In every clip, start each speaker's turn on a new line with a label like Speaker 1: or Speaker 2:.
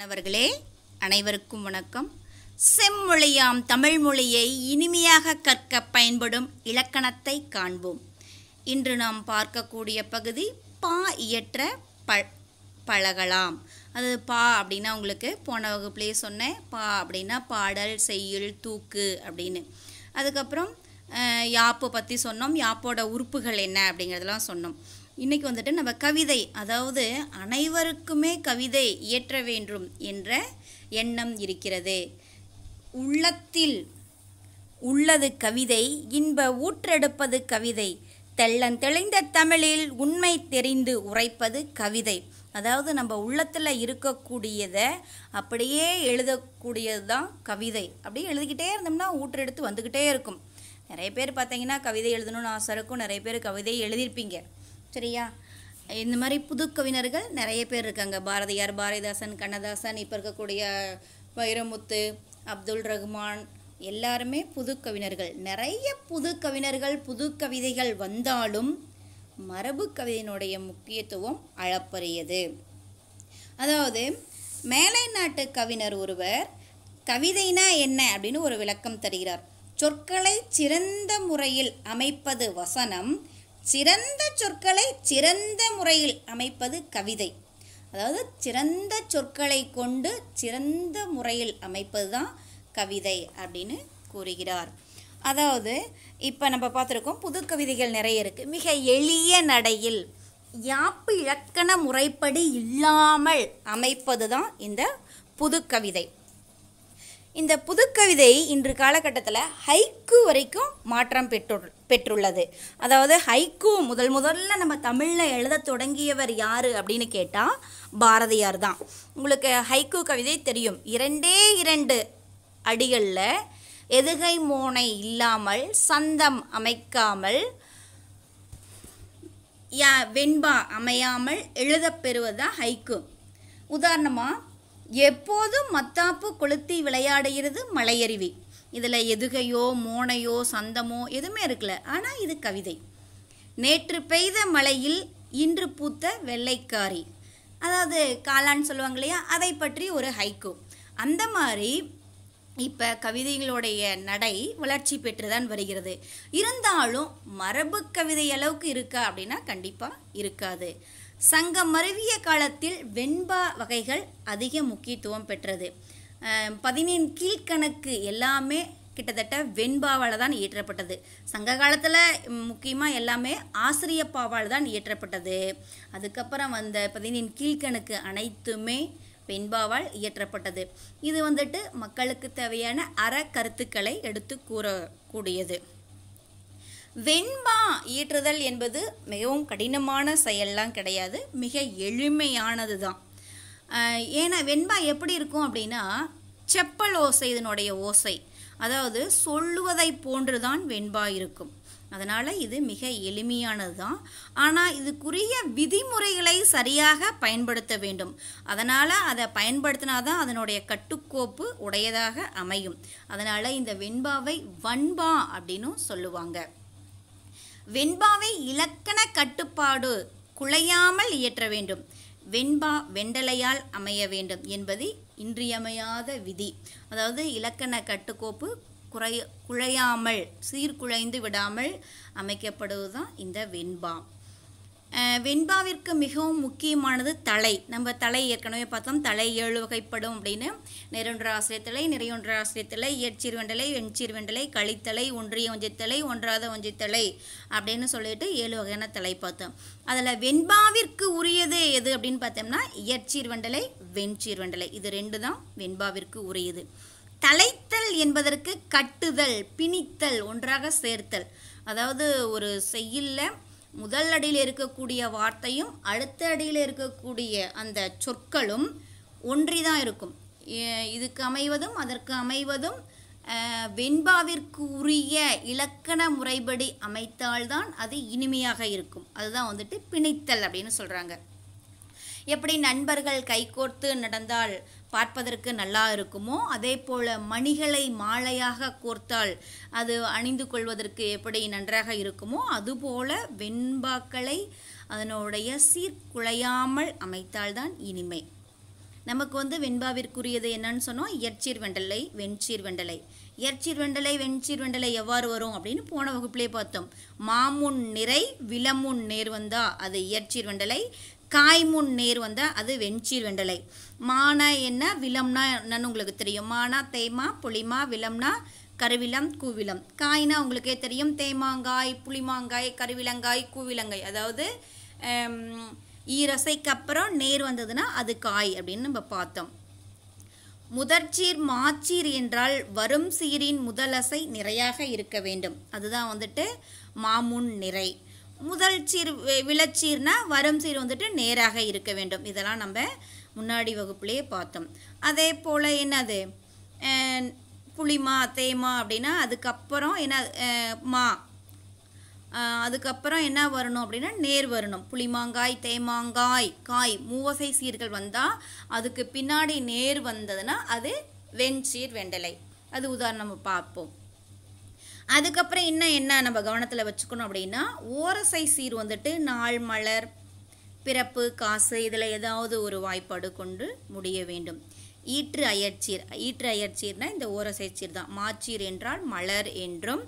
Speaker 1: மாணவர்களே அனைவருக்கும் வணக்கம் செம்மொழியாம் தமிழ் மொழியை இனிமையாக கற்க பயன்படும் இலக்கணத்தை காண்போம் இன்று நாம் பார்க்கக்கூடிய பகுதி பா இயற்ற ப பழகலாம் அது பா அப்படின்னா உங்களுக்கு போன வகுப்புலேயே சொன்னேன் பா அப்படின்னா பாடல் செய்யுள் தூக்கு அப்படின்னு அதுக்கப்புறம் யாப்பை பற்றி சொன்னோம் யாப்போட உறுப்புகள் என்ன அப்படிங்கிறதெல்லாம் சொன்னோம் இன்றைக்கி வந்துட்டு நம்ம கவிதை அதாவது அனைவருக்குமே கவிதை இயற்ற வேண்டும் என்ற எண்ணம் இருக்கிறது உள்ளத்தில் உள்ளது கவிதை இன்ப ஊற்றெடுப்பது கவிதை தெள்ளன் தெளிந்த தமிழில் உண்மை தெரிந்து உரைப்பது கவிதை அதாவது நம்ம உள்ளத்தில் இருக்கக்கூடியதை அப்படியே எழுதக்கூடியது தான் கவிதை அப்படியே எழுதிக்கிட்டே இருந்தோம்னா ஊற்றெடுத்து வந்துக்கிட்டே இருக்கும் நிறைய பேர் பார்த்தீங்கன்னா கவிதை எழுதணும்னு ஆசை இருக்கும் நிறைய பேர் கவிதை எழுதியிருப்பீங்க சரியா இந்த மாதிரி புது கவிஞர்கள் நிறைய பேர் இருக்காங்க பாரதியார் பாரதிதாசன் கண்ணதாசன் இப்போ இருக்கக்கூடிய வைரமுத்து அப்துல் ரஹ்மான் எல்லாருமே புது கவிஞர்கள் நிறைய புது கவிஞர்கள் புது கவிதைகள் வந்தாலும் மரபு கவிதையினுடைய முக்கியத்துவம் அளப்பரியது அதாவது மேலை நாட்டு கவிஞர் ஒருவர் கவிதைனா என்ன அப்படின்னு ஒரு விளக்கம் தருகிறார் சொற்களை சிறந்த முறையில் அமைப்பது வசனம் சிறந்த சொற்களை சிறந்த முறையில் அமைப்பது கவிதை அதாவது சிறந்த சொற்களை கொண்டு சிறந்த முறையில் அமைப்பது தான் கவிதை அப்படின்னு கூறுகிறார் அதாவது இப்போ நம்ம பார்த்துருக்கோம் புது கவிதைகள் நிறைய இருக்குது மிக எளிய நடையில் யாப்பு இலக்கண முறைப்படி இல்லாமல் அமைப்பது தான் இந்த புது கவிதை இந்த புதுக்கவிதை இன்று காலகட்டத்தில் ஹைக்கு வரைக்கும் மாற்றம் பெற்றுள்ளது பெற்றுள்ளது அதாவது ஹைக்கூ முதல் முதல்ல நம்ம தமிழில் எழுத தொடங்கியவர் யார் அப்படின்னு கேட்டால் பாரதியார் தான் உங்களுக்கு ஹைக்கூ கவிதை தெரியும் இரண்டே இரண்டு அடிகளில் எதுகை மோனை இல்லாமல் சந்தம் அமைக்காமல் யா வெண்பா அமையாமல் எழுதப்பெறுவது தான் உதாரணமாக எப்போதும் மத்தாப்பு கொளுத்தி விளையாடுகிறது மலையருவி இதில் எதுகையோ மோனையோ சந்தமோ எதுவுமே இருக்கல ஆனால் இது கவிதை நேற்று பெய்த மழையில் இன்று பூத்த வெள்ளைக்காரி அதாவது காளான்னு சொல்லுவாங்க இல்லையா அதை பற்றி ஒரு ஹைக்கோ அந்த மாதிரி இப்போ கவிதைகளுடைய நடை வளர்ச்சி பெற்றுதான் வருகிறது இருந்தாலும் மரபு கவிதை அளவுக்கு இருக்கா அப்படின்னா கண்டிப்பாக இருக்காது சங்கம் மருவிய காலத்தில் வெண்பா வகைகள் அதிக முக்கியத்துவம் பெற்றது பதினேழு கீழ்கணக்கு எல்லாமே கிட்டத்தட்ட வெண்பாவால் தான் இயற்றப்பட்டது சங்க காலத்தில் முக்கியமாக எல்லாமே ஆசிரிய பாவால் தான் இயற்றப்பட்டது அதுக்கப்புறம் வந்த பதினேழு கீழ்கணக்கு அனைத்துமே வெண்பாவால் இயற்றப்பட்டது இது வந்துட்டு மக்களுக்கு தேவையான அற கருத்துக்களை எடுத்து கூறக்கூடியது வெண்பா இயற்றுதல் என்பது மிகவும் கடினமான செயல்லாம் கிடையாது மிக எளிமையானது தான் ஏன்னா வெண்பா எப்படி இருக்கும் அப்படின்னா செப்பல் ஓசை இதனுடைய ஓசை அதாவது சொல்லுவதை போன்றுதான் வெண்பா இருக்கும் அதனால் இது மிக எளிமையானது தான் ஆனால் இதுக்குரிய விதிமுறைகளை சரியாக பயன்படுத்த வேண்டும் அதனால் அதை பயன்படுத்தினா தான் அதனுடைய கட்டுக்கோப்பு உடையதாக அமையும் அதனால் இந்த வெண்பாவை வண்பா அப்படின்னும் சொல்லுவாங்க வெண்பாவை இலக்கண கட்டுப்பாடு குலையாமல் இயற்ற வேண்டும் வெண்பா வெண்டலையால் அமைய வேண்டும் என்பது இன்றியமையாத விதி அதாவது இலக்கண கட்டுக்கோப்பு குறை குழையாமல் சீர்குலைந்து விடாமல் அமைக்கப்படுவது தான் இந்த வெண்பா வெண்பாவிற்கு மிகவும் முக்கியமானது தலை நம்ம தலை ஏற்கனவே பார்த்தோம் தலை ஏழு வகைப்படும் அப்படின்னு நிறையொன்ற ஆசிரியத்தலை நிறையொன்ற ஆசிரியத்தலை எட்சிறுவெண்டலை வெண்டலை கழித்தலை ஒன்றிய ஒஞ்சித்தலை ஒன்றாத ஒஞ்சித்தலை அப்படின்னு சொல்லிட்டு ஏழு வகையான தலை பார்த்தோம் அதில் வெண்பாவிற்கு உரியது எது அப்படின்னு பார்த்தோம்னா எட்சீர்வெண்டலை வெண்சீர்வெண்டலை இது ரெண்டு தான் வெண்பாவிற்கு உரியது தலைத்தல் என்பதற்கு கட்டுதல் பிணித்தல் ஒன்றாக சேர்த்தல் அதாவது ஒரு செய்யலில் முதல் அடியில் இருக்கக்கூடிய வார்த்தையும் அடுத்த அடியில் இருக்கக்கூடிய அந்த சொற்களும் ஒன்றி தான் இருக்கும் இதுக்கு அமைவதும் அதற்கு அமைவதும் வெண்பாவிற்கு உரிய இலக்கண முறைப்படி அமைத்தால்தான் அது இனிமையாக இருக்கும் அதுதான் வந்துட்டு பிணைத்தல் அப்படின்னு சொல்கிறாங்க எப்படி நண்பர்கள் கைகோர்த்து நடந்தால் பார்ப்பதற்கு நல்லா இருக்குமோ அதே போல் மணிகளை மாலையாக கோர்த்தால் அது அணிந்து கொள்வதற்கு எப்படி நன்றாக இருக்குமோ அதுபோல வெண்பாக்களை அதனுடைய சீர்குலையாமல் அமைத்தால்தான் இனிமை நமக்கு வந்து வெண்பாவிற்குரியது என்னன்னு சொன்னோம் இயற்சீர் வெண்டலை வெண்சீர் வெண்டலை இயற்சீர் வெண்டலை வெண்சீர் வெண்டலை எவ்வாறு வரும் அப்படின்னு போன வகுப்பிலே பார்த்தோம் மாமுன் நிறை விலமுன் நேர் வந்தா அது இயற்சீர் வெண்டலை காய்முன் நேர் வந்தால் அது வெஞ்சீர் வெண்டலை மானா என்ன விலம்னா என்னன்னு உங்களுக்கு தெரியும் மானா தேய்மா புளிமா விலம்னா கருவிலம் கூவிலம் காய்னா உங்களுக்கே தெரியும் தேமாங்காய் புளிமாங்காய் கருவிலங்காய் கூவிலங்காய் அதாவது ஈரசைக்கு அப்புறம் நேர் வந்ததுன்னா அது காய் அப்படின்னு நம்ம பார்த்தோம் முதற்சீர் மாச்சீர் என்றால் வரும் சீரின் முதலசை நிறையாக இருக்க வேண்டும் அதுதான் வந்துட்டு மாமுன் நிறை முதல் சீர் விளச்சீர்னா வரும் சீர் வந்துட்டு நேராக இருக்க வேண்டும் இதெல்லாம் நம்ம முன்னாடி வகுப்புலேயே பார்த்தோம் அதே போல் என்னது புளிமா தேமா அப்படின்னா அதுக்கப்புறம் என்ன மா அதுக்கப்புறம் என்ன வரணும் அப்படின்னா நேர் வரணும் புளிமாங்காய் தேமாங்காய் காய் மூவசை சீர்கள் வந்தால் அதுக்கு பின்னாடி நேர் வந்ததுன்னா அது வெண்சீர் வெண்டலை அது உதாரணம் பார்ப்போம் அதுக்கப்புறம் இன்னும் என்ன நம்ம கவனத்தில் வச்சுக்கணும் அப்படின்னா ஓரசை சீர் வந்துட்டு நாள் மலர் பிறப்பு காசு இதில் ஏதாவது ஒரு வாய்ப்பாடு கொண்டு முடிய வேண்டும் ஈற்று அயற்சீர் ஈற்று அயற்சீர்னால் இந்த ஓரசை சீர் தான் மாச்சீர் என்றால் மலர் என்றும்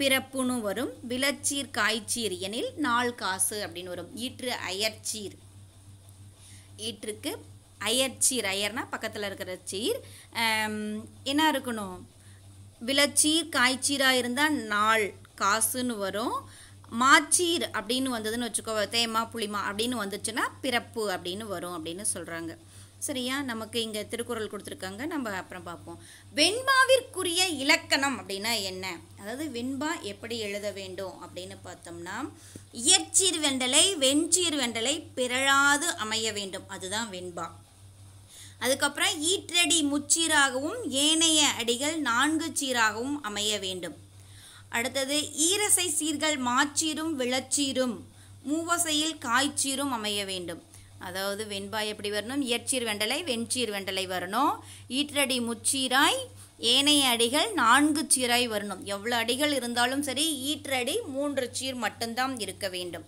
Speaker 1: பிறப்புன்னு வரும் விளச்சீர் காய்ச்சீர் எனில் நாள் காசு அப்படின்னு வரும் ஈற்று அயற்சீர் ஈற்றுக்கு அயற்சீர் அயர்னா பக்கத்தில் இருக்கிற சீர் என்ன இருக்கணும் விளச்சீர் காய்ச்சீராக இருந்தால் நாள் காசுன்னு வரும் மாச்சீர் அப்படின்னு வந்ததுன்னு வச்சுக்கோ தேமா புளிமா அப்படின்னு வந்துச்சுன்னா பிறப்பு அப்படின்னு வரும் அப்படின்னு சொல்கிறாங்க சரியா நமக்கு இங்கே திருக்குறள் கொடுத்துருக்காங்க நம்ம அப்புறம் பார்ப்போம் வெண்பாவிற்குரிய இலக்கணம் அப்படின்னா என்ன அதாவது வெண்பா எப்படி எழுத வேண்டும் அப்படின்னு பார்த்தோம்னா இயற்சீர் வெண்டலை வெண்சீர் வெண்டலை பிறழாது அமைய வேண்டும் அதுதான் வெண்பா அதுக்கப்புறம் ஈற்றடி முச்சீராகவும் ஏனைய அடிகள் நான்கு சீராகவும் அமைய வேண்டும் அடுத்தது ஈரசை சீர்கள் மாச்சீரும் விளச்சீரும் மூவசையில் காய்ச்சீரும் அமைய வேண்டும் அதாவது வெண்பாய் எப்படி வரணும் இயற்சீர் வெண்டலை வெண்சீர் வெண்டலை வரணும் ஈற்றடி முச்சீராய் ஏனைய அடிகள் நான்கு சீராய் வரணும் எவ்வளோ அடிகள் இருந்தாலும் சரி ஈற்றடி மூன்று சீர் மட்டும்தான் இருக்க வேண்டும்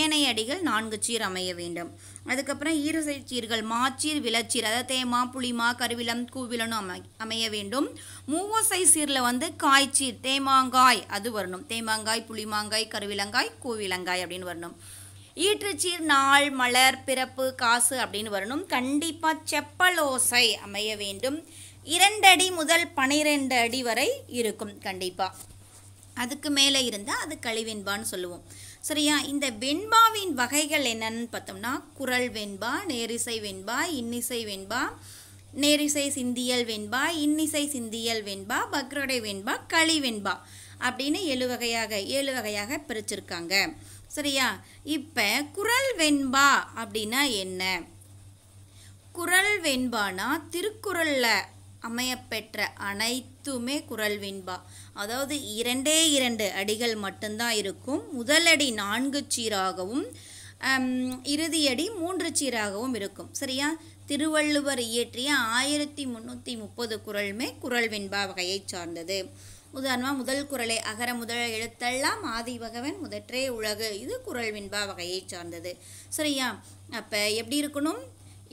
Speaker 1: ஏனைய அடிகள் நான்கு சீர் அமைய வேண்டும் அதுக்கப்புறம் ஈரசை சீர்கள் மாச்சீர் விளச்சீர் அதாவது தேமா புளிமா கருவிலம் கூவிலனும் அமை அமைய வேண்டும் மூவோசை சீரில் வந்து காய்ச்சீர் தேமாங்காய் அது வரணும் தேமாங்காய் புளிமாங்காய் கருவிலங்காய் கூவிலங்காய் அப்படின்னு வரணும் ஈற்றுச்சீர் நாள் மலர் பிறப்பு காசு அப்படின்னு வரணும் கண்டிப்பாக செப்பலோசை அமைய வேண்டும் இரண்டடி முதல் பனிரெண்டு அடி வரை இருக்கும் கண்டிப்பாக அதுக்கு மேலே இருந்தால் அது கழிவின்பான்னு சொல்லுவோம் சரியா இந்த வெண்பாவின் வகைகள் என்னன்னு பார்த்தோம்னா குரல் வெண்பா நேரிசை வெண்பா இன்னிசை வெண்பா நேரிசை சிந்தியல் வெண்பா இன்னிசை சிந்தியல் வெண்பா பக்ரோடை வெண்பா களி வெண்பா அப்படின்னு ஏழு வகையாக ஏழு வகையாக பிரிச்சிருக்காங்க சரியா இப்போ குரல் வெண்பா அப்படின்னா என்ன குரல் வெண்பானா திருக்குறளில் அமையப்பெற்ற அனைத்துமே குரல் வெண்பா அதாவது இரண்டே இரண்டு அடிகள் மட்டும்தான் இருக்கும் முதலடி நான்கு சீராகவும் இறுதியடி மூன்று சீராகவும் இருக்கும் சரியா திருவள்ளுவர் இயற்றிய ஆயிரத்தி முந்நூற்றி முப்பது குரலுமே குரல் வெண்பா வகையை சார்ந்தது உதாரணமாக முதல் குரலை அகர முதல் எழுத்தெல்லாம் ஆதி பகவன் முதற்றே உலகு இது குரல் விண்பா வகையை சார்ந்தது சரியா அப்போ எப்படி இருக்கணும்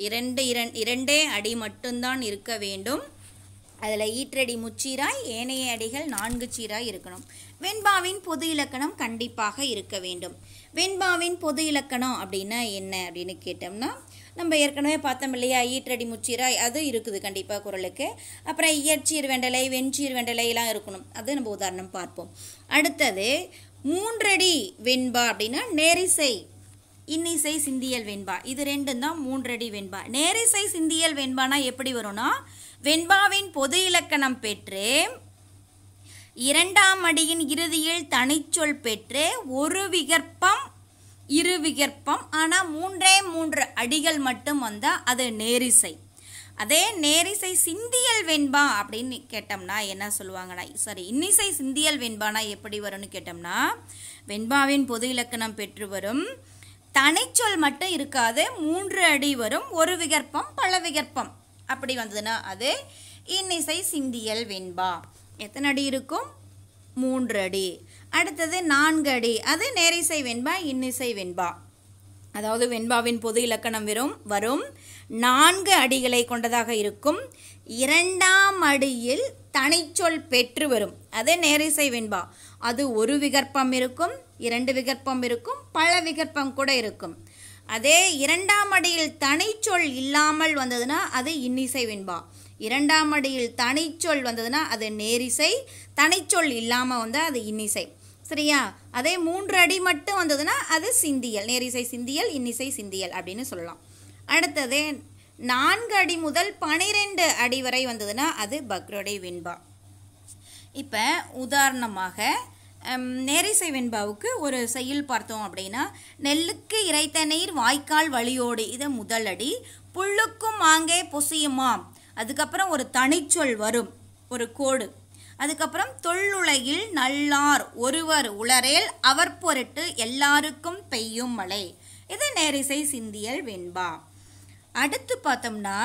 Speaker 1: இரண்டு இரண் இரண்டே அடி மட்டும்தான் இருக்க வேண்டும் அதில் ஈற்றடி முச்சீராய் ஏனைய அடிகள் நான்கு சீராய் இருக்கணும் வெண்பாவின் பொது இலக்கணம் கண்டிப்பாக இருக்க வேண்டும் வெண்பாவின் பொது இலக்கணம் அப்படின்னா என்ன அப்படின்னு கேட்டோம்னா நம்ம ஏற்கனவே பார்த்தோம் இல்லையா ஈற்றடி முச்சீராய் அது இருக்குது கண்டிப்பாக குரலுக்கு அப்புறம் இயற்சீர் வெண்டலை வெண்சீர் எல்லாம் இருக்கணும் அது நம்ம உதாரணம் பார்ப்போம் அடுத்தது மூன்றடி வெண்பா அப்படின்னா நேரிசை இன்னிசை சிந்தியல் வெண்பா இது ரெண்டும் தான் மூன்றடி வெண்பா நேரிசை சிந்தியல் வெண்பானா எப்படி வரும்னா வெண்பாவின் பொது இலக்கணம் பெற்று இரண்டாம் அடியின் இறுதியில் தனிச்சொல் பெற்று ஒரு விகற்பம் இரு விகற்பம் ஆனால் மூன்றே மூன்று அடிகள் மட்டும் வந்தால் அது நேரிசை அதே நேரிசை சிந்தியல் வெண்பா அப்படின்னு கேட்டோம்னா என்ன சொல்லுவாங்கன்னா சாரி இன்னிசை சிந்தியல் வெண்பானா எப்படி வரும்னு கேட்டோம்னா வெண்பாவின் பொது இலக்கணம் பெற்று வரும் தனிச்சொல் மட்டும் இருக்காது மூன்று அடி வரும் ஒரு விகற்பம் பல விகற்பம் அப்படி வந்ததுன்னா அது இன்னிசை சிந்தியல் வெண்பா எத்தனை அடி இருக்கும் மூன்று அடி அடுத்தது நான்கு அடி அது நேரிசை வெண்பா இன்னிசை வெண்பா அதாவது வெண்பாவின் பொது இலக்கணம் வெறும் வரும் நான்கு அடிகளை கொண்டதாக இருக்கும் இரண்டாம் அடியில் தனிச்சொல் பெற்று வரும் அது நேரிசை வெண்பா அது ஒரு விகற்பம் இருக்கும் இரண்டு விகற்பம் இருக்கும் பல விகற்பம் கூட இருக்கும் அதே இரண்டாம் அடியில் தனிச்சொல் இல்லாமல் வந்ததுன்னா அது இன்னிசை வெண்பா இரண்டாம் அடியில் தனிச்சொல் வந்ததுன்னா அது நேரிசை தனிச்சொல் இல்லாமல் வந்தால் அது இன்னிசை சரியா அதே மூன்று அடி மட்டும் வந்ததுன்னா அது சிந்தியல் நேரிசை சிந்தியல் இன்னிசை சிந்தியல் அப்படின்னு சொல்லலாம் அடுத்தது நான்கு அடி முதல் பனிரெண்டு அடி வரை வந்ததுன்னா அது பக்ரோடை வெண்பா இப்போ உதாரணமாக நேரிசை வெண்பாவுக்கு ஒரு செய்யுள் பார்த்தோம் அப்படின்னா நெல்லுக்கு இறைத்த நீர் வாய்க்கால் வழியோடு இதை முதலடி புல்லுக்கும் மாங்கே பொசியுமாம் அதுக்கப்புறம் ஒரு தனிச்சொல் வரும் ஒரு கோடு அதுக்கப்புறம் தொல்லுலகில் நல்லார் ஒருவர் உளரேல் அவர் பொருட்டு எல்லாருக்கும் பெய்யும் மழை இது நேரிசை சிந்தியல் வெண்பா அடுத்து பார்த்தோம்னா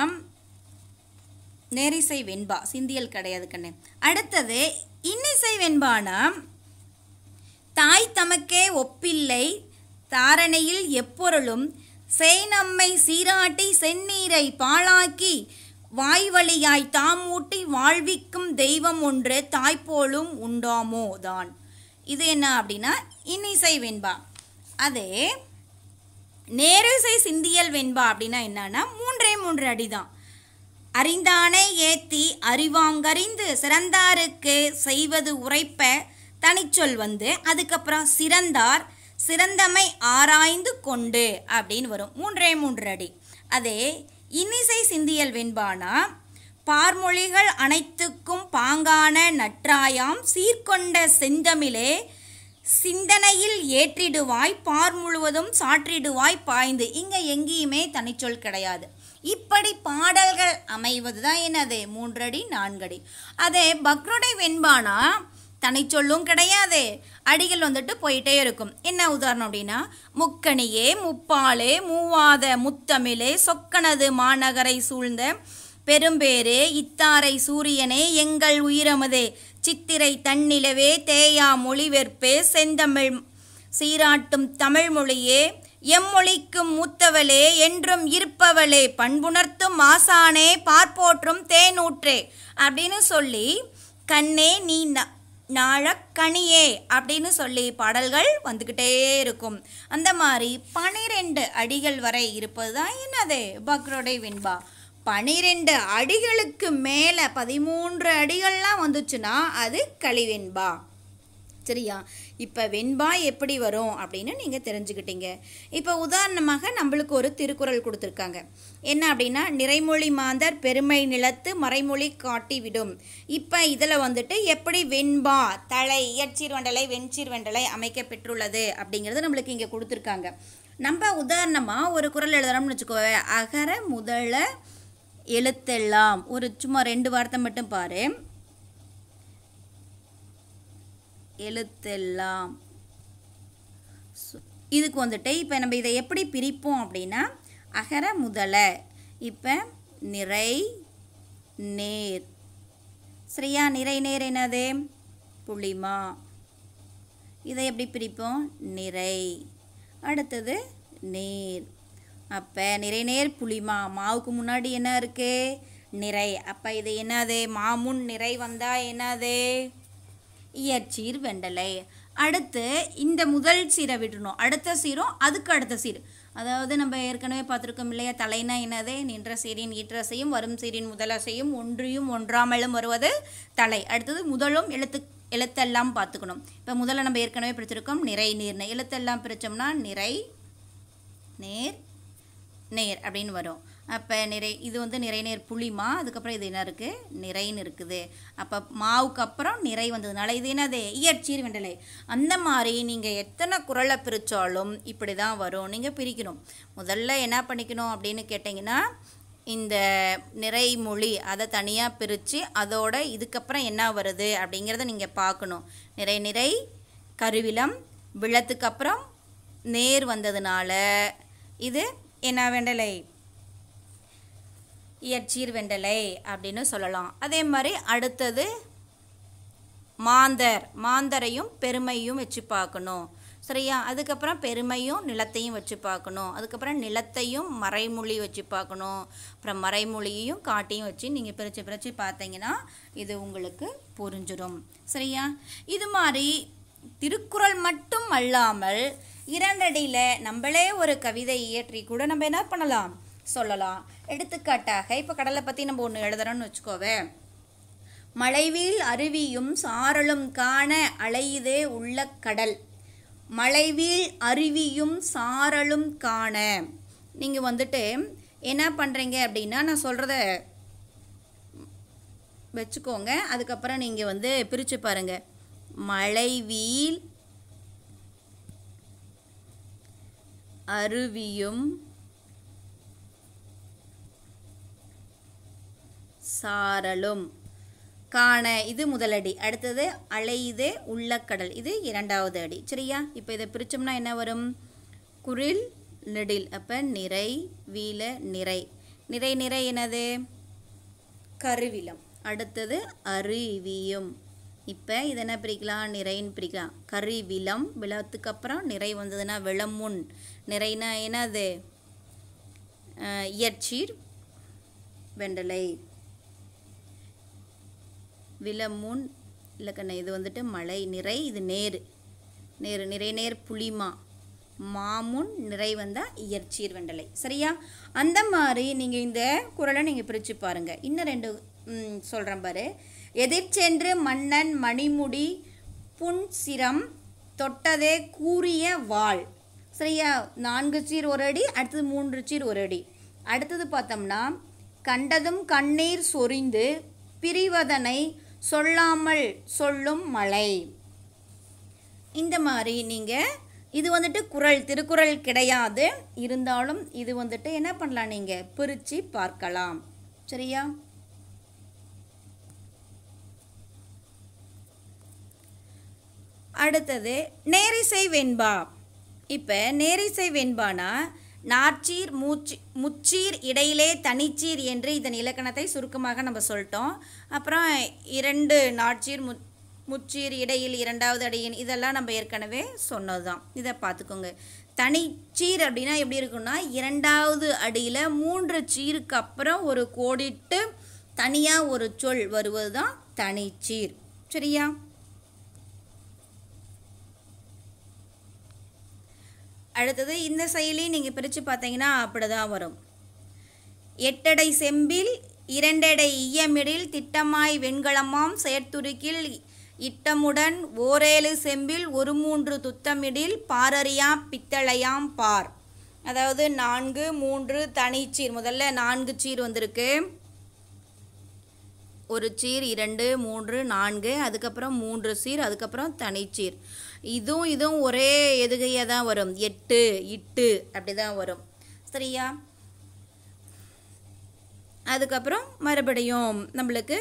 Speaker 1: நேரிசை வெண்பா சிந்தியல் கிடையாது கண்ணு அடுத்தது இன்னிசை வெண்பானா தாய் தமக்கே ஒப்பில்லை தாரணையில் எப்பொருளும் சேனம்மை சீராட்டி செந்நீரை பாழாக்கி வாய்வழியாய் தாம் ஊட்டி வாழ்விக்கும் தெய்வம் ஒன்று தாய்ப்போலும் உண்டாமோ தான் இது என்ன அப்படின்னா இன்னிசை வெண்பா அதே நேரிசை சிந்தியல் வெண்பா அப்படின்னா என்னன்னா மூன்றே மூன்று அடிதான் அறிந்தானே ஏத்தி அறிவாங்கறிந்து சிறந்தாருக்கு செய்வது உரைப்ப தனிச்சொல் வந்து அதுக்கப்புறம் சிறந்தார் சிறந்தமை ஆராய்ந்து கொண்டு அப்படின்னு வரும் மூன்றே மூன்று அடி அதே இன்னிசை சிந்தியல் வெண்பானா பார்மொழிகள் அனைத்துக்கும் பாங்கான நற்றாயாம் சீர்கொண்ட செந்தமிழே சிந்தனையில் ஏற்றிடுவாய் பார் முழுவதும் சாற்றிடுவாய் பாய்ந்து இங்கே எங்கேயுமே தனிச்சொல் கிடையாது இப்படி பாடல்கள் அமைவது தான் என்னது மூன்றடி நான்கடி அதே பக்ருடை வெண்பானா தனிச்சொல்லும் கிடையாது அடிகள் வந்துட்டு போயிட்டே இருக்கும் என்ன உதாரணம் அப்படின்னா முக்கணியே முப்பாலே மூவாத முத்தமிழே சொக்கனது மாநகரை சூழ்ந்த பெரும்பேரே இத்தாரை சூரியனே எங்கள் உயிரமதே சித்திரை தன்னிலவே தேயா மொழிவெற்பே செந்தமிழ் சீராட்டும் தமிழ்மொழியே எம்மொழிக்கும் மூத்தவளே என்றும் இருப்பவளே பண்புணர்த்தும் மாசானே பார்ப்போற்றும் தேனூற்றே அப்படின்னு சொல்லி கண்ணே நீ நாழக்கணியே அப்படின்னு சொல்லி பாடல்கள் வந்துக்கிட்டே இருக்கும் அந்த மாதிரி பனிரெண்டு அடிகள் வரை இருப்பது தான் என்னது பக்ரோடை வின்பா பனிரெண்டு அடிகளுக்கு மேலே பதிமூன்று அடிகள்லாம் வந்துச்சுன்னா அது கழிவின்பா சரியா இப்போ வெண்பா எப்படி வரும் அப்படின்னு நீங்கள் தெரிஞ்சுக்கிட்டீங்க இப்போ உதாரணமாக நம்மளுக்கு ஒரு திருக்குறள் கொடுத்துருக்காங்க என்ன அப்படின்னா நிறைமொழி மாந்தர் பெருமை நிலத்து மறைமொழி காட்டி விடும் இப்போ இதில் வந்துட்டு எப்படி வெண்பா தலை இயற்சீர் வெண்டலை வெண்சீர் வெண்டலை அமைக்கப்பெற்றுள்ளது அப்படிங்கிறது நம்மளுக்கு இங்கே கொடுத்துருக்காங்க நம்ம உதாரணமாக ஒரு குரல் எழுதுறோம்னு வச்சுக்கோவே அகர முதல எழுத்தெல்லாம் ஒரு சும்மா ரெண்டு வார்த்தை மட்டும் பாரு எழுத்தெல்லாம் இதுக்கு வந்துட்டு இப்போ நம்ம இதை எப்படி பிரிப்போம் அப்படின்னா அகர முதல இப்போ நிறை நேர் சரியா நிறை நேர் என்னது புளிமா இதை எப்படி பிரிப்போம் நிறை அடுத்தது நீர் அப்போ நிறை நேர் புளிமா மாவுக்கு முன்னாடி என்ன இருக்குது நிறை அப்போ இது என்னது மாமுன் நிறை வந்தால் என்னது இயற்சீர் வெண்டலை அடுத்து இந்த முதல் சீரை விடணும் அடுத்த சீரும் அதுக்கு அடுத்த சீர் அதாவது நம்ம ஏற்கனவே பார்த்துருக்கோம் இல்லையா தலைனா என்னதே நின்ற சீரின் ஈற்றசையும் வரும் சீரின் முதலசையும் ஒன்றியும் ஒன்றாமலும் வருவது தலை அடுத்தது முதலும் எழுத்து எழுத்தெல்லாம் பார்த்துக்கணும் இப்போ முதல்ல நம்ம ஏற்கனவே பிரிச்சிருக்கோம் நிறை நீர்னு எழுத்தெல்லாம் பிரித்தோம்னா நிறை நேர் நேர் அப்படின்னு வரும் அப்போ நிறை இது வந்து நிறைநேர் புளிமா அதுக்கப்புறம் இது என்ன இருக்குது நிறைன்னு இருக்குது அப்போ மாவுக்கு அப்புறம் நிறை வந்ததுனால இது என்னது இயற்சீர் வெண்டலை அந்த மாதிரி நீங்கள் எத்தனை குரலை பிரித்தாலும் இப்படி தான் வரும் நீங்கள் பிரிக்கணும் முதல்ல என்ன பண்ணிக்கணும் அப்படின்னு கேட்டிங்கன்னா இந்த நிறைமொழி அதை தனியாக பிரித்து அதோட இதுக்கப்புறம் என்ன வருது அப்படிங்கிறத நீங்கள் பார்க்கணும் நிறை நிறை கருவிலம் விளத்துக்கப்புறம் அப்புறம் நேர் வந்ததுனால இது என்ன வெண்டலை இயற்சீர் வெண்டலை அப்படின்னு சொல்லலாம் அதே மாதிரி அடுத்தது மாந்தர் மாந்தரையும் பெருமையும் வச்சு பார்க்கணும் சரியா அதுக்கப்புறம் பெருமையும் நிலத்தையும் வச்சு பார்க்கணும் அதுக்கப்புறம் நிலத்தையும் மறைமொழி வச்சு பார்க்கணும் அப்புறம் மறைமொழியையும் காட்டையும் வச்சு நீங்கள் பிரித்து பிரித்து பார்த்தீங்கன்னா இது உங்களுக்கு புரிஞ்சிடும் சரியா இது மாதிரி திருக்குறள் மட்டும் அல்லாமல் இரண்டடியில் நம்மளே ஒரு கவிதை இயற்றி கூட நம்ம என்ன பண்ணலாம் சொல்லலாம் எடுத்துக்காட்டாக இப்போ கடலை பற்றி நம்ம ஒன்று எழுதுறோன்னு வச்சுக்கோவே மலைவீல் அருவியும் சாரலும் காண அலையுதே உள்ள கடல் மலைவீல் அருவியும் சாரலும் காண நீங்கள் வந்துட்டு என்ன பண்ணுறீங்க அப்படின்னா நான் சொல்கிறத வச்சுக்கோங்க அதுக்கப்புறம் நீங்கள் வந்து பிரித்து பாருங்கள் மலைவீல் அருவியும் சாரலும் காண இது முதலடி அடுத்தது அலையுது உள்ளக்கடல் இது இரண்டாவது அடி சரியா இப்போ இதை பிரித்தோம்னா என்ன வரும் குரில் நெடில் அப்போ நிறை வீல நிறை நிறை நிறை என்னது கருவிலம் அடுத்தது அருவியும் இப்போ இதை என்ன பிரிக்கலாம் நிறைன்னு பிரிக்கலாம் கருவிலம் விளத்துக்கு அப்புறம் நிறை வந்ததுன்னா விளமுன் நிறைனா என்னது இயற்சீர் வெண்டலை விலமுன் கண்ணா இது வந்துட்டு மலை நிறை இது நேர் நேர் நிறை நேர் புளிமா மாமுன் நிறை வந்தால் இயற்சீர் வெண்டலை சரியா அந்த மாதிரி நீங்கள் இந்த குரலை நீங்கள் பிரித்து பாருங்கள் இன்னும் ரெண்டு சொல்கிறேன் பாரு எதிர்ச்சென்று மன்னன் மணிமுடி புன் சிரம் தொட்டதே கூறிய வாள் சரியா நான்கு சீர் ஒரு அடி அடுத்தது மூன்று சீர் ஒரு அடி அடுத்தது பார்த்தோம்னா கண்டதும் கண்ணீர் சொரிந்து பிரிவதனை சொல்லாமல் சொல்லும் மலை இந்த மாதிரி நீங்கள் இது வந்துட்டு குரல் திருக்குறள் கிடையாது இருந்தாலும் இது வந்துட்டு என்ன பண்ணலாம் நீங்கள் பிரித்து பார்க்கலாம் சரியா அடுத்தது நேரிசை வெண்பா இப்போ நேரிசை வெண்பானா நாச்சீர் மூச்சி முச்சீர் இடையிலே தனிச்சீர் என்று இதன் இலக்கணத்தை சுருக்கமாக நம்ம சொல்லிட்டோம் அப்புறம் இரண்டு நாட்சீர் மு முச்சீர் இடையில் இரண்டாவது அடியின் இதெல்லாம் நம்ம ஏற்கனவே சொன்னது தான் இதை பார்த்துக்கோங்க தனிச்சீர் அப்படின்னா எப்படி இருக்குன்னா இரண்டாவது அடியில் மூன்று சீருக்கு அப்புறம் ஒரு கோடிட்டு தனியாக ஒரு சொல் வருவது தான் தனிச்சீர் சரியா அடுத்தது இந்த செயலையும் நீங்கள் பிரித்து பார்த்தீங்கன்னா அப்படி தான் வரும் எட்டடை செம்பில் இரண்டடை ஈயமிடில் திட்டமாய் வெண்கலமாம் செயற்துருக்கில் இட்டமுடன் ஓரேழு செம்பில் ஒரு மூன்று துத்தமிடில் பாரறியாம் பித்தளையாம் பார் அதாவது நான்கு மூன்று தனிச்சீர் முதல்ல நான்கு சீர் வந்திருக்கு ஒரு சீர் இரண்டு மூன்று நான்கு அதுக்கப்புறம் மூன்று சீர் அதுக்கப்புறம் தனிச்சீர் இதுவும் இதுவும் ஒரே எதுகையாக தான் வரும் எட்டு இட்டு அப்படி தான் வரும் சரியா அதுக்கப்புறம் மறுபடியும் நம்மளுக்கு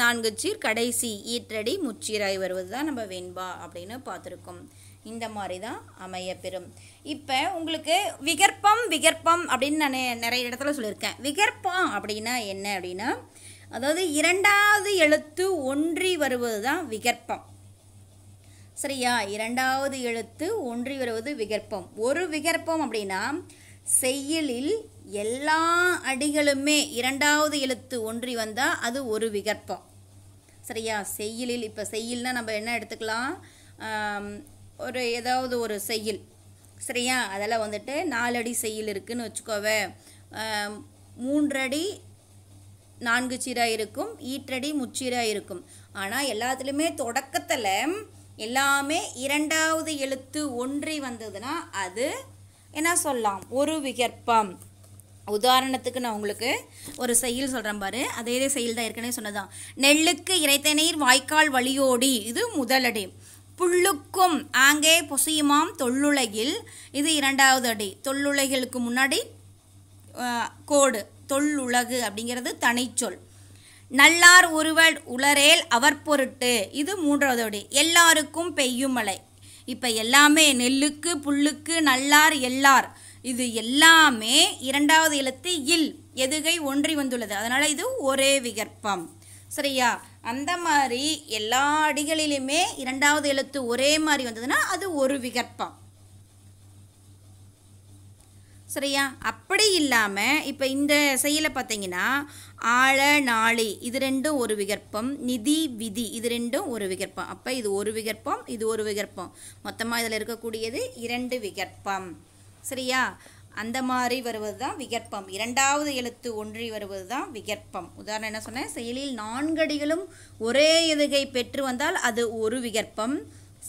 Speaker 1: நான்கு சீர் கடைசி ஈற்றடி முச்சீராய் வருவது தான் நம்ம வெண்பா அப்படின்னு பார்த்துருக்கோம் இந்த மாதிரி தான் அமையப்பெறும் இப்போ உங்களுக்கு விகற்பம் விகற்பம் அப்படின்னு நான் நிறைய இடத்துல சொல்லியிருக்கேன் விகற்பம் அப்படின்னா என்ன அப்படின்னா அதாவது இரண்டாவது எழுத்து ஒன்றி வருவது தான் விகற்பம் சரியா இரண்டாவது எழுத்து ஒன்றி வருவது விகற்பம் ஒரு விகற்பம் அப்படின்னா செய்யலில் எல்லா அடிகளுமே இரண்டாவது எழுத்து ஒன்றி வந்தால் அது ஒரு விகற்பம் சரியா செய்யலில் இப்போ செய்யல்னால் நம்ம என்ன எடுத்துக்கலாம் ஒரு ஏதாவது ஒரு செய்யல் சரியா அதெல்லாம் வந்துட்டு நாலடி செய்யல் இருக்குதுன்னு வச்சுக்கோவே மூன்றடி நான்கு சீராக இருக்கும் ஈற்றடி முச்சீராக இருக்கும் ஆனால் எல்லாத்துலேயுமே தொடக்கத்தில் எல்லாமே இரண்டாவது எழுத்து ஒன்றி வந்ததுன்னா அது என்ன சொல்லலாம் ஒரு விகற்பம் உதாரணத்துக்கு நான் உங்களுக்கு ஒரு செயல் சொல்கிறேன் பாரு அதே இதே செயல் தான் ஏற்கனவே சொன்னதான் நெல்லுக்கு இறைத்த நீர் வாய்க்கால் வழியோடி இது முதலடி புல்லுக்கும் ஆங்கே பொசியுமாம் தொல்லுலகில் இது இரண்டாவது அடி தொல்லுலகிற்கு முன்னாடி கோடு தொல்லுலகு அப்படிங்கிறது தனிச்சொல் நல்லார் ஒருவர் உளரேல் அவர் பொருட்டு இது மூன்றாவதோடு எல்லாருக்கும் பெய்யும் மழை இப்போ எல்லாமே நெல்லுக்கு புல்லுக்கு நல்லார் எல்லார் இது எல்லாமே இரண்டாவது எழுத்து இல் எதுகை ஒன்றி வந்துள்ளது அதனால் இது ஒரே விகற்பம் சரியா அந்த மாதிரி எல்லா அடிகளிலுமே இரண்டாவது எழுத்து ஒரே மாதிரி வந்ததுன்னா அது ஒரு விகற்பம் சரியா அப்படி இல்லாமல் இப்போ இந்த செயலை பார்த்தீங்கன்னா ஆழ நாளி இது ரெண்டும் ஒரு விகற்பம் நிதி விதி இது ரெண்டும் ஒரு விகற்பம் அப்போ இது ஒரு விகற்பம் இது ஒரு விகற்பம் மொத்தமாக இதில் இருக்கக்கூடியது இரண்டு விகற்பம் சரியா அந்த மாதிரி வருவது தான் விகற்பம் இரண்டாவது எழுத்து ஒன்றி வருவது தான் விகற்பம் உதாரணம் என்ன சொன்னேன் செயலில் நான்கடிகளும் ஒரே எதுகை பெற்று வந்தால் அது ஒரு விகற்பம்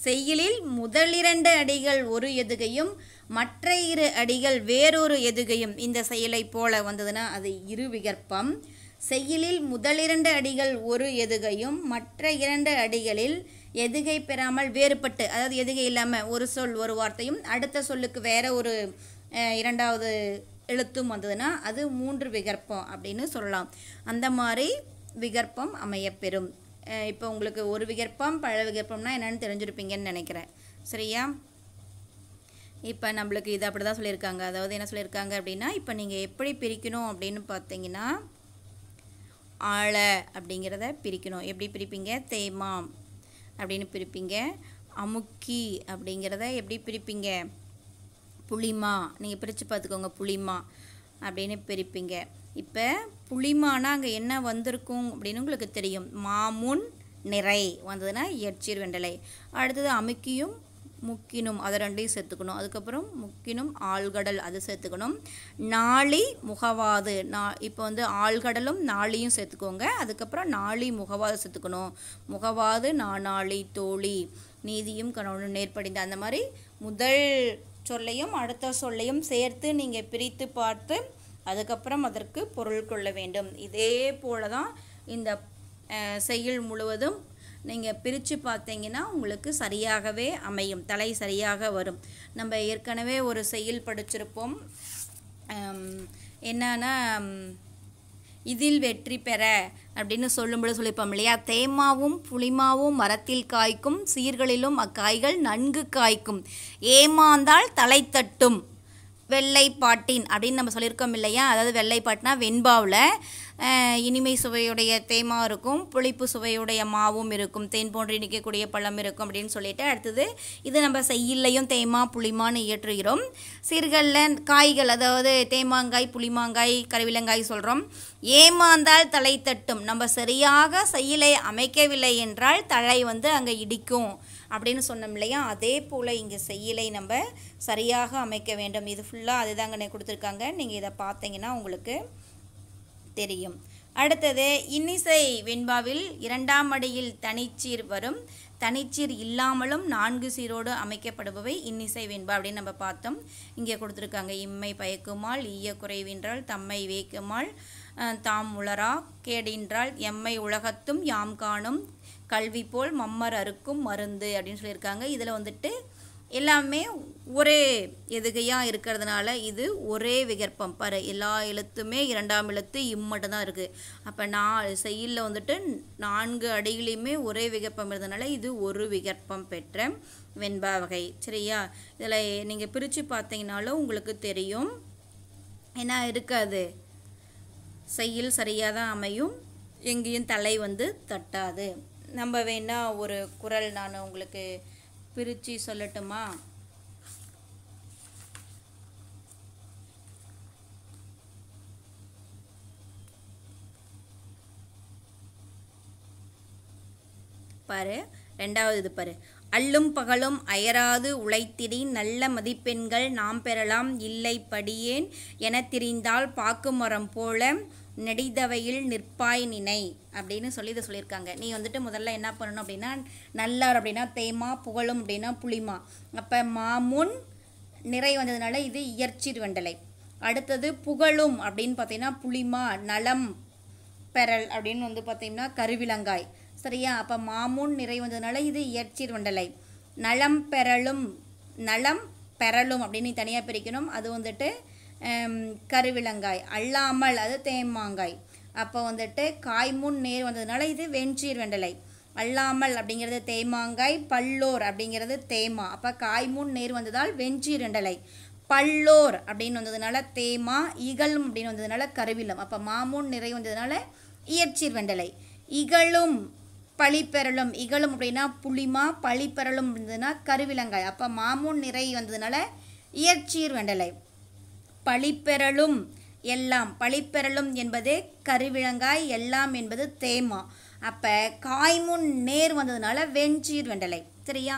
Speaker 1: செயலில் முதலிரண்டு அடிகள் ஒரு எதுகையும் மற்ற இரு அடிகள் வேறொரு எதுகையும் இந்த செயலைப் போல வந்ததுன்னா அது இரு விகற்பம் செயலில் முதலிரண்டு அடிகள் ஒரு எதுகையும் மற்ற இரண்டு அடிகளில் எதுகை பெறாமல் வேறுபட்டு அதாவது எதுகை இல்லாமல் ஒரு சொல் ஒரு வார்த்தையும் அடுத்த சொல்லுக்கு வேற ஒரு இரண்டாவது எழுத்தும் வந்ததுன்னா அது மூன்று விகற்பம் அப்படின்னு சொல்லலாம் அந்த மாதிரி விகற்பம் அமையப்பெறும் இப்போ உங்களுக்கு ஒரு விகற்பம் பழ விகற்பம்னா என்னென்னு தெரிஞ்சிருப்பீங்கன்னு நினைக்கிறேன் சரியா இப்போ நம்மளுக்கு இது அப்படி தான் சொல்லியிருக்காங்க அதாவது என்ன சொல்லியிருக்காங்க அப்படின்னா இப்போ நீங்கள் எப்படி பிரிக்கணும் அப்படின்னு பார்த்தீங்கன்னா ஆழ அப்படிங்கிறத பிரிக்கணும் எப்படி பிரிப்பீங்க தேய்மாம் அப்படின்னு பிரிப்பீங்க அமுக்கி அப்படிங்கிறத எப்படி பிரிப்பீங்க புளிமா நீங்கள் பிரித்து பார்த்துக்கோங்க புளிமா அப்படின்னு பிரிப்பீங்க இப்போ புளிமானா அங்கே என்ன வந்திருக்கும் அப்படின்னு உங்களுக்கு தெரியும் மாமுன் நிறை வந்ததுன்னா எட்சீர் வெண்டலை அடுத்தது அமுக்கியும் முக்கினும் அதை ரெண்டையும் சேர்த்துக்கணும் அதுக்கப்புறம் முக்கினும் ஆழ்கடல் அது சேர்த்துக்கணும் நாளி முகவாது நா இப்போ வந்து ஆழ்கடலும் நாளியும் சேர்த்துக்கோங்க அதுக்கப்புறம் நாளி முகவாது சேர்த்துக்கணும் முகவாது நாணாளி தோழி நீதியும் கணவனும் நேர்படிந்த அந்த மாதிரி முதல் சொல்லையும் அடுத்த சொல்லையும் சேர்த்து நீங்கள் பிரித்து பார்த்து அதுக்கப்புறம் அதற்கு பொருள் கொள்ள வேண்டும் இதே போல தான் இந்த செயல் முழுவதும் நீங்கள் பிரித்து பார்த்தீங்கன்னா உங்களுக்கு சரியாகவே அமையும் தலை சரியாக வரும் நம்ம ஏற்கனவே ஒரு செயல் படிச்சிருப்போம் என்னன்னா இதில் வெற்றி பெற அப்படின்னு சொல்லும்போது சொல்லியிருப்போம் இல்லையா தேமாவும் புளிமாவும் மரத்தில் காய்க்கும் சீர்களிலும் அக்காய்கள் நன்கு காய்க்கும் ஏமாந்தால் தலை தட்டும் வெள்ளை பாட்டின் அப்படின்னு நம்ம சொல்லியிருக்கோம் இல்லையா அதாவது வெள்ளை பாட்டினா வெண்பாவில் இனிமை சுவையுடைய தேமா இருக்கும் புளிப்பு சுவையுடைய மாவும் இருக்கும் தேன் போன்று இணைக்கக்கூடிய பழம் இருக்கும் அப்படின்னு சொல்லிட்டு அடுத்தது இது நம்ம செய்யலையும் தேமா புளிமான்னு இயற்றுகிறோம் சீர்களில் காய்கள் அதாவது தேமாங்காய் புளிமாங்காய் கருவிலங்காய் சொல்கிறோம் ஏமாந்தால் தலை தட்டும் நம்ம சரியாக செய்யலை அமைக்கவில்லை என்றால் தலை வந்து அங்கே இடிக்கும் அப்படின்னு சொன்னோம் இல்லையா அதே போல் இங்கே செய்யலை நம்ம சரியாக அமைக்க வேண்டும் இது ஃபுல்லாக அதுதாங்க கொடுத்துருக்காங்க நீங்கள் இதை பார்த்தீங்கன்னா உங்களுக்கு தெரியும் அடுத்தது இன்னிசை வெண்பாவில் இரண்டாம் அடியில் தனிச்சீர் வரும் தனிச்சீர் இல்லாமலும் நான்கு சீரோடு அமைக்கப்படுபவை இன்னிசை வெண்பா அப்படின்னு நம்ம பார்த்தோம் இங்கே கொடுத்துருக்காங்க இம்மை பயக்குமாள் ஈய குறைவின்றால் தம்மை வேக்குமாள் தாம் உளரா கேடின்றால் எம்மை உலகத்தும் யாம் காணும் கல்வி போல் மம்மர் அறுக்கும் மருந்து அப்படின்னு சொல்லியிருக்காங்க இதில் வந்துட்டு எல்லாமே ஒரே எதுகையாக இருக்கிறதுனால இது ஒரே விகற்பம் பாரு எல்லா எழுத்துமே இரண்டாம் எழுத்து இம்மட்டும் தான் இருக்குது அப்போ நான் செயலில் வந்துட்டு நான்கு அடிகளையுமே ஒரே விகற்பம் இருந்ததுனால இது ஒரு விகற்பம் பெற்ற வெண்பா வகை சரியா இதில் நீங்கள் பிரித்து பார்த்தீங்கனாலும் உங்களுக்கு தெரியும் ஏன்னா இருக்காது செய்யில் சரியாக தான் அமையும் எங்கேயும் தலை வந்து தட்டாது நம்ம வேணால் ஒரு குரல் நான் உங்களுக்கு பிரித்து சொல்லட்டுமா பாரு ரெண்டாவது இது பாரு அள்ளும் பகலும் அயராது உழைத்திடி நல்ல மதிப்பெண்கள் நாம் பெறலாம் இல்லை படியேன் என தெரிந்தால் பாக்குமரம் போல நெடிதவையில் நிற்பாய் நினை அப்படின்னு சொல்லி இதை சொல்லியிருக்காங்க நீ வந்துட்டு முதல்ல என்ன பண்ணணும் அப்படின்னா நல்லார் அப்படின்னா தேமா புகழும் அப்படின்னா புளிமா அப்போ மாமுன் நிறை வந்ததுனால இது இயற்சிர் வெண்டலை அடுத்தது புகழும் அப்படின்னு பார்த்தீங்கன்னா புளிமா நலம் பெறல் அப்படின்னு வந்து பார்த்தீங்கன்னா கருவிலங்காய் சரியா அப்போ மாமுன் நிறை வந்ததுனால இது இயற்சிர் வெண்டலை நலம் பெறலும் நலம் பெறலும் அப்படின்னு தனியாக பிரிக்கணும் அது வந்துட்டு கருவிலங்காய் அல்லாமல் அது தேமாங்காய் அப்போ வந்துட்டு காய் முன் நேர் வந்ததுனால இது வெஞ்சீர் வெண்டலை அல்லாமல் அப்படிங்கிறது தேமாங்காய் பல்லோர் அப்படிங்கிறது தேமா அப்போ காய் முன் நேர் வந்ததால் வெஞ்சீர் வெண்டலை பல்லோர் அப்படின்னு வந்ததுனால தேமா இகழும் அப்படின்னு வந்ததுனால கருவிலம் அப்போ மாமூன் நிறை வந்ததுனால இயற்சீர் வெண்டலை இகழும் பழிப்பெறலும் இகழும் அப்படின்னா புளிமா பழிப்பெறலும் அப்படின்னா கருவிலங்காய் அப்போ மாமூன் நிறை வந்ததுனால இயற்சீர் வெண்டலை பழிப்பெறலும் எல்லாம் பழிப்பெறலும் என்பது கருவிழங்காய் எல்லாம் என்பது தேமா அப்போ காய்முன் நேர் வந்ததுனால வெஞ்சீர் வெண்டலை சரியா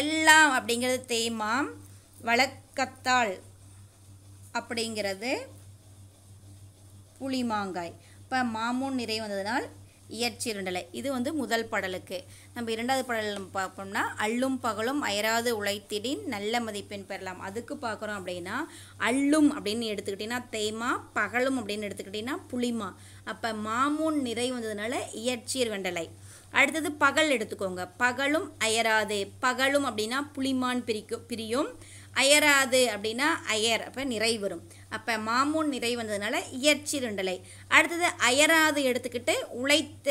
Speaker 1: எல்லாம் அப்படிங்கிறது தேமாம் வழக்கத்தால் அப்படிங்கிறது புளிமாங்காய் இப்போ மாமூன் நிறை வந்ததுனால் இயற்சிருண்டலை இது வந்து முதல் படலுக்கு நம்ம இரண்டாவது பாடல் பார்ப்போம்னா அள்ளும் பகலும் அயராது உழைத்திடின் நல்ல மதிப்பெண் பெறலாம் அதுக்கு பார்க்குறோம் அப்படின்னா அள்ளும் அப்படின்னு எடுத்துக்கிட்டிங்கன்னா தேய்மா பகலும் அப்படின்னு எடுத்துக்கிட்டிங்கன்னா புளிமா அப்போ மாமூன் நிறை வந்ததுனால இயற்சியர் வெண்டலை அடுத்தது பகல் எடுத்துக்கோங்க பகலும் அயராது பகலும் அப்படின்னா புளிமான் பிரிக்கும் பிரியும் அயராது அப்படின்னா அயர் அப்போ நிறை வரும் அப்போ மாமூன் நிறை வந்ததுனால இயற்சிருண்டலை அடுத்தது அயராது எடுத்துக்கிட்டு உழைத்த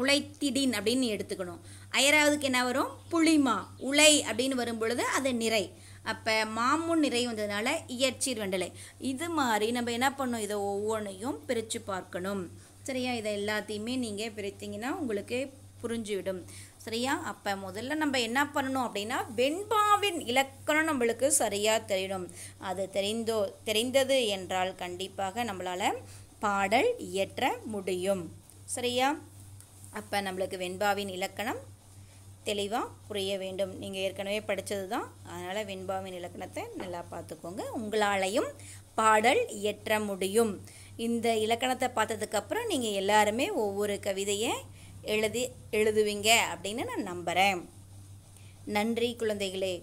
Speaker 1: உழைத்திடின் அப்படின்னு எடுத்துக்கணும் அயராவதுக்கு என்ன வரும் புளிமா உலை அப்படின்னு வரும் பொழுது அது நிறை அப்போ மாமூன் நிறை வந்ததுனால இயற்சிர் வெண்டலை இது மாதிரி நம்ம என்ன பண்ணோம் இதை ஒவ்வொன்றையும் பிரித்து பார்க்கணும் சரியா இதை எல்லாத்தையுமே நீங்கள் பிரித்தீங்கன்னா உங்களுக்கு புரிஞ்சுவிடும் சரியா அப்போ முதல்ல நம்ம என்ன பண்ணணும் அப்படின்னா வெண்பாவின் இலக்கணம் நம்மளுக்கு சரியாக தெரியணும் அது தெரிந்தோ தெரிந்தது என்றால் கண்டிப்பாக நம்மளால் பாடல் இயற்ற முடியும் சரியா அப்போ நம்மளுக்கு வெண்பாவின் இலக்கணம் தெளிவாக புரிய வேண்டும் நீங்கள் ஏற்கனவே படித்தது தான் அதனால் வெண்பாவின் இலக்கணத்தை நல்லா பார்த்துக்கோங்க உங்களாலையும் பாடல் இயற்ற முடியும் இந்த இலக்கணத்தை பார்த்ததுக்கப்புறம் நீங்கள் எல்லாருமே ஒவ்வொரு கவிதையை எழுதி எழுதுவீங்க அப்படின்னு நான் நம்புகிறேன் நன்றி குழந்தைகளே